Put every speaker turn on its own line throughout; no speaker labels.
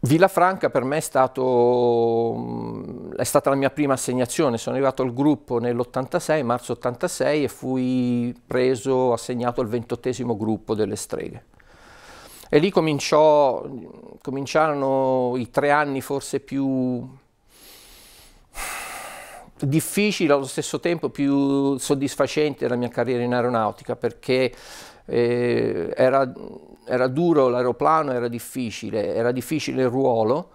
Villafranca per me è, stato, mm, è, stata la mia prima assegnazione, sono arrivato al gruppo nell'86, marzo 86 e fui preso, assegnato al ventottesimo gruppo delle streghe. E lì cominciò, cominciarono i tre anni forse più difficili, allo stesso tempo più soddisfacenti della mia carriera in aeronautica, perché eh, era, era duro l'aeroplano, era difficile, era difficile il ruolo,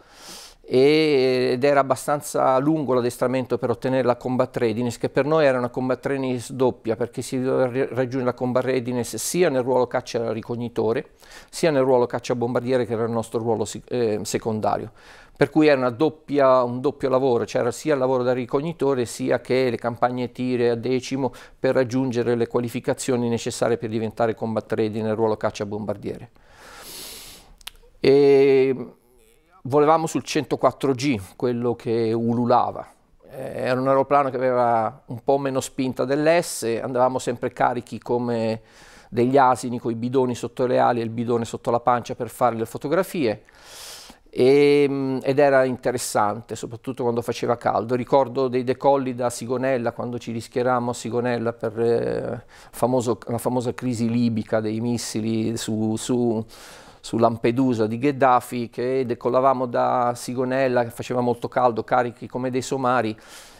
ed era abbastanza lungo l'addestramento per ottenere la combat readiness che per noi era una combat readiness doppia perché si doveva raggiungere la combat readiness sia nel ruolo caccia ricognitore sia nel ruolo caccia bombardiere che era il nostro ruolo eh, secondario per cui era doppia, un doppio lavoro, c'era sia il lavoro da ricognitore sia che le campagne tire a decimo per raggiungere le qualificazioni necessarie per diventare combat ready nel ruolo caccia bombardiere. E volevamo sul 104G, quello che ululava. Eh, era un aeroplano che aveva un po' meno spinta dell'S, andavamo sempre carichi come degli asini con i bidoni sotto le ali e il bidone sotto la pancia per fare le fotografie e, ehm, ed era interessante soprattutto quando faceva caldo ricordo dei decolli da Sigonella quando ci rischierammo a Sigonella per eh, famoso, la famosa crisi libica dei missili su, su su Lampedusa di Gheddafi che decollavamo da Sigonella che faceva molto caldo, carichi come dei somari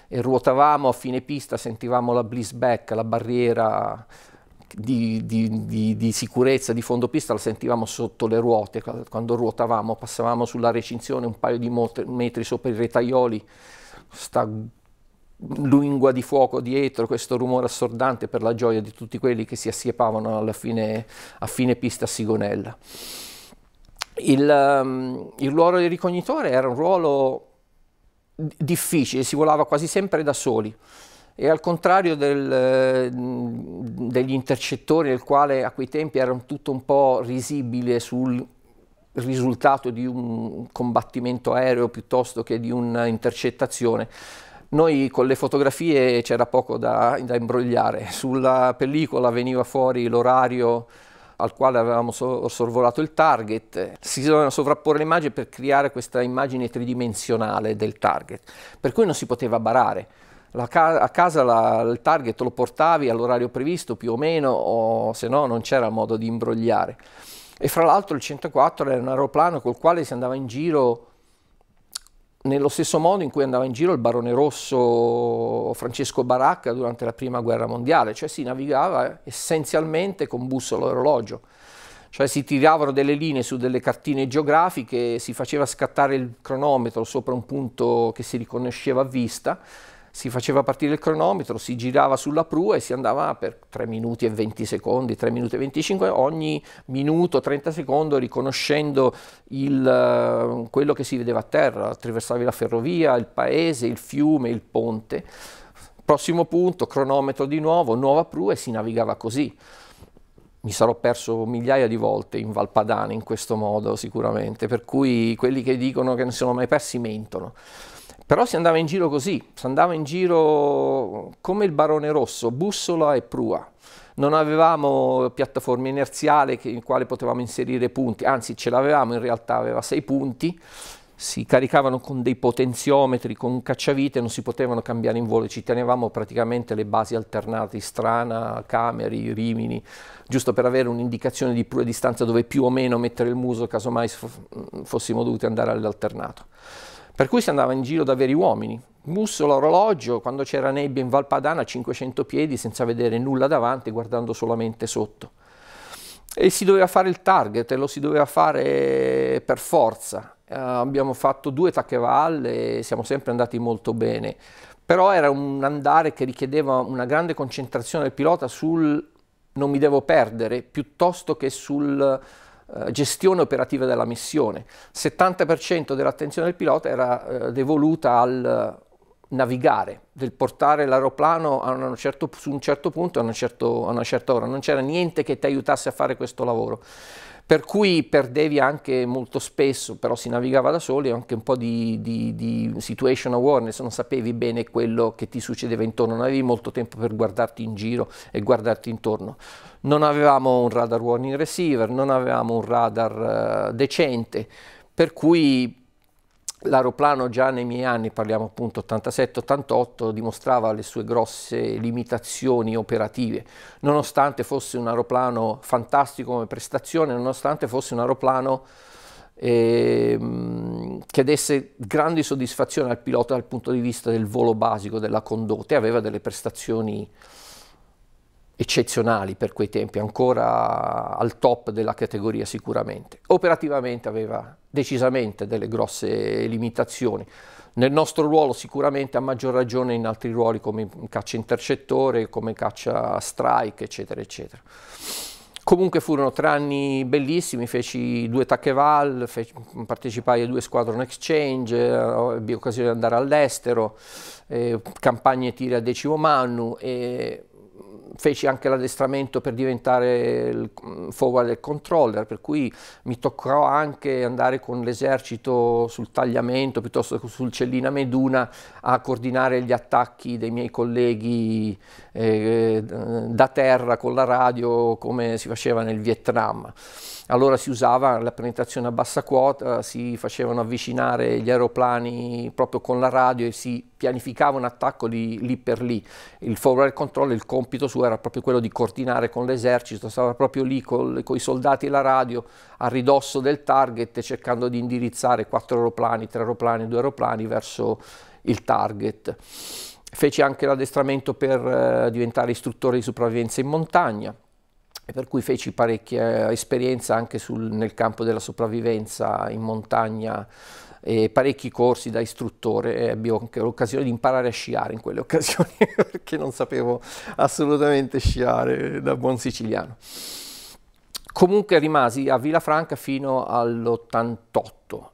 e ruotavamo a fine pista, sentivamo la bliss back, la barriera di, di, di, di, sicurezza di fondo pista la sentivamo sotto le ruote quando ruotavamo, passavamo sulla recinzione un paio di metri sopra i retaioli, sta lingua di fuoco dietro, questo rumore assordante per la gioia di tutti quelli che si assiepavano alla fine, a fine pista a Sigonella il, um, il ruolo del ricognitore era un ruolo difficile, si volava quasi sempre da soli e al contrario del, degli intercettori nel quale a quei tempi era tutto un po' risibile sul risultato di un combattimento aereo piuttosto che di un'intercettazione. Noi con le fotografie c'era poco da, da imbrogliare, sulla pellicola veniva fuori l'orario al quale avevamo sorvolato il target, si dovevano sovrapporre le immagini per creare questa immagine tridimensionale del target, per cui non si poteva barare. Ca a casa la, il target lo portavi all'orario previsto più o meno, o se no non c'era modo di imbrogliare. E fra l'altro il 104 era un aeroplano col quale si andava in giro nello stesso modo in cui andava in giro il barone rosso Francesco Baracca durante la prima guerra mondiale, cioè si navigava essenzialmente con bussola orologio, cioè si tiravano delle linee su delle cartine geografiche, si faceva scattare il cronometro sopra un punto che si riconosceva a vista si faceva partire il cronometro, si girava sulla prua e si andava per 3 minuti e 20 secondi, 3 minuti e 25, ogni minuto 30 secondi riconoscendo il, eh, quello che si vedeva a terra, attraversavi la ferrovia, il paese, il fiume, il ponte. Prossimo punto, cronometro di nuovo, nuova prua e si navigava così. Mi sarò perso migliaia di volte in Valpadana in questo modo sicuramente, per cui quelli che dicono che non si sono mai persi mentono. Però si andava in giro così, si andava in giro come il barone rosso, bussola e prua. Non avevamo piattaforma inerziale in quale potevamo inserire punti, anzi ce l'avevamo, in realtà aveva sei punti, si caricavano con dei potenziometri, con cacciavite, non si potevano cambiare in volo, ci tenevamo praticamente le basi alternate, Strana, Cameri, Rimini, giusto per avere un'indicazione di prua distanza dove più o meno mettere il muso, casomai fossimo dovuti andare all'alternato. Per cui si andava in giro da veri uomini. Mussolo orologio, quando c'era nebbia in Valpadana, a 500 piedi, senza vedere nulla davanti, guardando solamente sotto. E si doveva fare il target e lo si doveva fare per forza. Uh, abbiamo fatto due tacchevalle e siamo sempre andati molto bene. Però era un andare che richiedeva una grande concentrazione del pilota sul non mi devo perdere, piuttosto che sul eh, gestione operativa della missione. Il 70% dell'attenzione del pilota era eh, devoluta al eh, navigare, del portare l'aeroplano certo, su un certo punto a una, certo, a una certa ora. Non c'era niente che ti aiutasse a fare questo lavoro per cui perdevi anche molto spesso, però si navigava da soli, anche un po' di, di, di situation awareness, non sapevi bene quello che ti succedeva intorno, non avevi molto tempo per guardarti in giro e guardarti intorno. Non avevamo un radar warning receiver, non avevamo un radar uh, decente, per cui L'aeroplano già nei miei anni, parliamo appunto 87-88, dimostrava le sue grosse limitazioni operative, nonostante fosse un aeroplano fantastico come prestazione, nonostante fosse un aeroplano eh, che desse grandi soddisfazioni al pilota dal punto di vista del volo basico, della condotta e aveva delle prestazioni eccezionali per quei tempi, ancora al top della categoria sicuramente. Operativamente aveva decisamente delle grosse limitazioni. Nel nostro ruolo sicuramente a maggior ragione in altri ruoli come caccia intercettore, come caccia strike, eccetera, eccetera. Comunque furono tre anni bellissimi, feci due Tacheval, partecipai a due squadron exchange, ebbi eh, occasione di andare all'estero, eh, campagne tiri a decimo manu. e feci anche l'addestramento per diventare il mm, forward e controller, per cui mi toccò anche andare con l'esercito sul tagliamento piuttosto che sul Cellina Meduna a coordinare gli attacchi dei miei colleghi eh, da terra con la radio come si faceva nel Vietnam. Allora si usava la penetrazione a bassa quota, si facevano avvicinare gli aeroplani proprio con la radio e si pianificava un attacco di lì per lì. Il forward control, il compito suo era proprio quello di coordinare con l'esercito, stava proprio lì con i soldati e la radio a ridosso del target cercando di indirizzare quattro aeroplani, tre aeroplani, due aeroplani verso il target. Fece anche l'addestramento per eh, diventare istruttore di sopravvivenza in montagna per cui feci parecchia eh, esperienza anche sul, nel campo della sopravvivenza in montagna e parecchi corsi da istruttore e abbiamo anche l'occasione di imparare a sciare in quelle occasioni perché non sapevo assolutamente sciare da buon siciliano. Comunque rimasi a Villafranca fino all'88